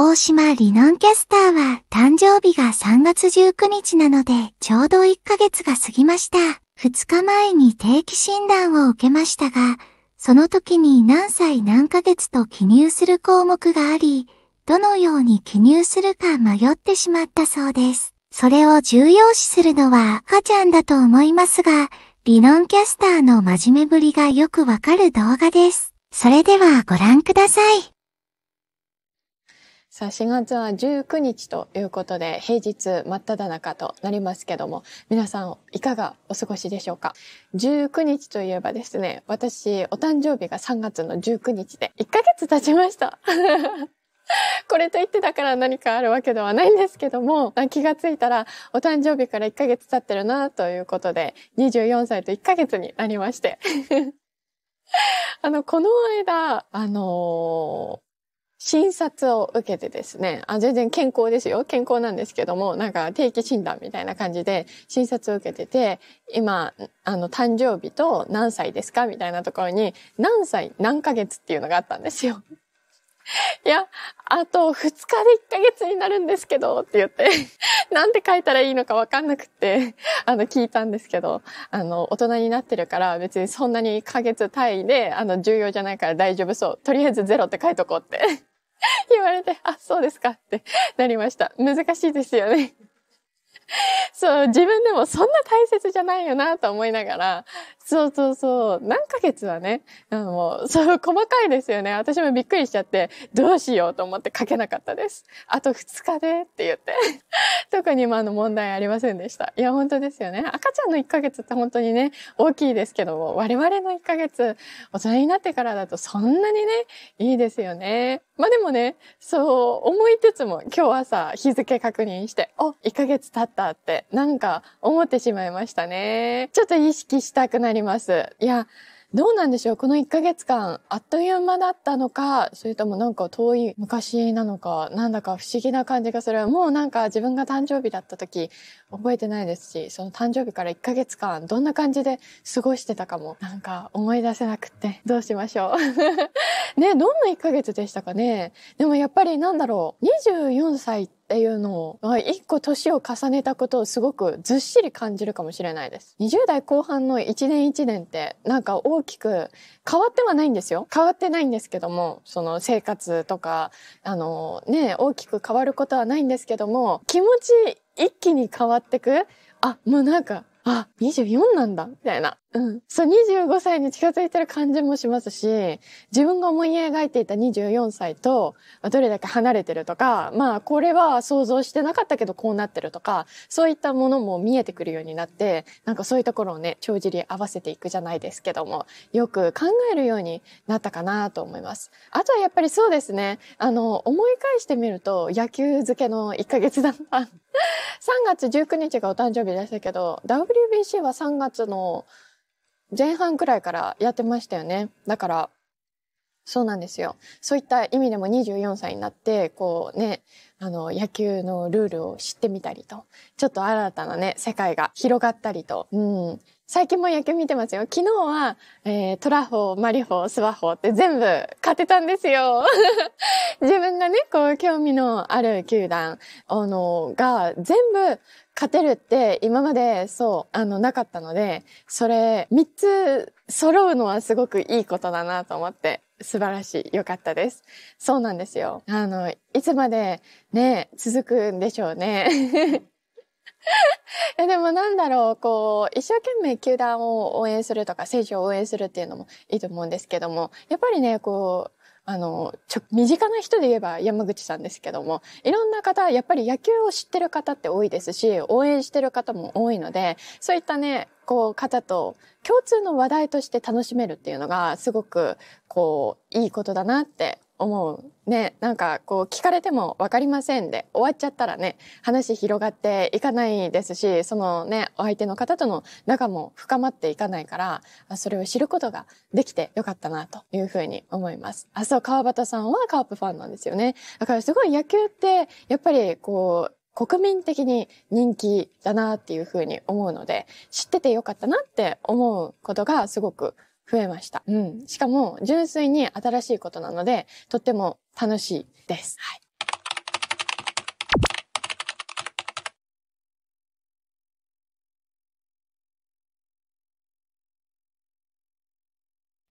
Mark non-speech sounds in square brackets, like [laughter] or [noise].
大島リノンキャスターは誕生日が3月19日なのでちょうど1ヶ月が過ぎました。2日前に定期診断を受けましたが、その時に何歳何ヶ月と記入する項目があり、どのように記入するか迷ってしまったそうです。それを重要視するのは赤ちゃんだと思いますが、理論キャスターの真面目ぶりがよくわかる動画です。それではご覧ください。さあ、4月は19日ということで、平日真っ只中となりますけども、皆さんいかがお過ごしでしょうか ?19 日といえばですね、私、お誕生日が3月の19日で、1ヶ月経ちました。[laughs] これと言ってたから何かあるわけではないんですけども、気がついたら、お誕生日から1ヶ月経ってるなということで、24歳と1ヶ月になりまして。[laughs] あの、この間、あのー診察を受けてですね、あ、全然健康ですよ。健康なんですけども、なんか定期診断みたいな感じで診察を受けてて、今、あの、誕生日と何歳ですかみたいなところに、何歳何ヶ月っていうのがあったんですよ。いや、あと2日で1ヶ月になるんですけど、って言って、なんて書いたらいいのかわかんなくって、あの、聞いたんですけど、あの、大人になってるから別にそんなに1ヶ月単位で、あの、重要じゃないから大丈夫そう。とりあえずゼロって書いとこうって [laughs] 言われて、あ、そうですかってなりました。難しいですよね。そう、自分でもそんな大切じゃないよなと思いながら、そうそうそう。何ヶ月はね、あの、そう、細かいですよね。私もびっくりしちゃって、どうしようと思って書けなかったです。あと2日でって言って。[laughs] 特に今の問題ありませんでした。いや、本当ですよね。赤ちゃんの1ヶ月って本当にね、大きいですけども、我々の1ヶ月、大人になってからだとそんなにね、いいですよね。まあでもね、そう思いつつも今日朝日付確認して、お、1ヶ月経ったって、なんか思ってしまいましたね。ちょっと意識したくなりります。いや、どうなんでしょうこの1ヶ月間、あっという間だったのか、それともなんか遠い昔なのか、なんだか不思議な感じがする。もうなんか自分が誕生日だった時、覚えてないですし、その誕生日から1ヶ月間、どんな感じで過ごしてたかも、なんか思い出せなくって、どうしましょうね、どんな1ヶ月でしたかね。でもやっぱりなんだろう、24歳っていうのを、1個年を重ねたことをすごくずっしり感じるかもしれないです。20代後半の1年1年ってなんか大きく変わってはないんですよ。変わってないんですけども、その生活とか、あのね、大きく変わることはないんですけども、気持ち一気に変わってくあ、もうなんかあ、24なんだ、みたいな。うん。そう、25歳に近づいてる感じもしますし、自分が思い描いていた24歳と、どれだけ離れてるとか、まあ、これは想像してなかったけどこうなってるとか、そういったものも見えてくるようになって、なんかそういうところをね、帳尻合わせていくじゃないですけども、よく考えるようになったかなと思います。あとはやっぱりそうですね、あの、思い返してみると、野球漬けの1ヶ月だった。3月19日がお誕生日でしたけど、WBC は3月の前半くらいからやってましたよね。だから、そうなんですよ。そういった意味でも24歳になって、こうね、あの、野球のルールを知ってみたりと、ちょっと新たなね、世界が広がったりと、うん、最近も野球見てますよ。昨日は、えー、トラホー、マリホー、スワホーって全部勝てたんですよ。[laughs] 自分がね、こう、興味のある球団、あの、が全部勝てるって今までそう、あの、なかったので、それ、3つ揃うのはすごくいいことだなと思って、素晴らしい。よかったです。そうなんですよ。あの、いつまでね、続くんでしょうね。[laughs] い [laughs] やでもなんだろう、こう、一生懸命球団を応援するとか、選手を応援するっていうのもいいと思うんですけども、やっぱりね、こう、あの、ちょ、身近な人で言えば山口さんですけども、いろんな方、やっぱり野球を知ってる方って多いですし、応援してる方も多いので、そういったね、こう、方と共通の話題として楽しめるっていうのが、すごく、こう、いいことだなって思うねなんかこう聞かれても分かりませんで終わっちゃったらね話広がっていかないですしそのねお相手の方との仲も深まっていかないからそれを知ることができてよかったなというふうに思います。あそう川端さんはカープファンなんですよね。だからすごい野球ってやっぱりこう国民的に人気だなっていうふうに思うので、知っててよかったなって思うことがすごく増えました。うん。しかも、純粋に新しいことなので、とっても楽しいです。はい。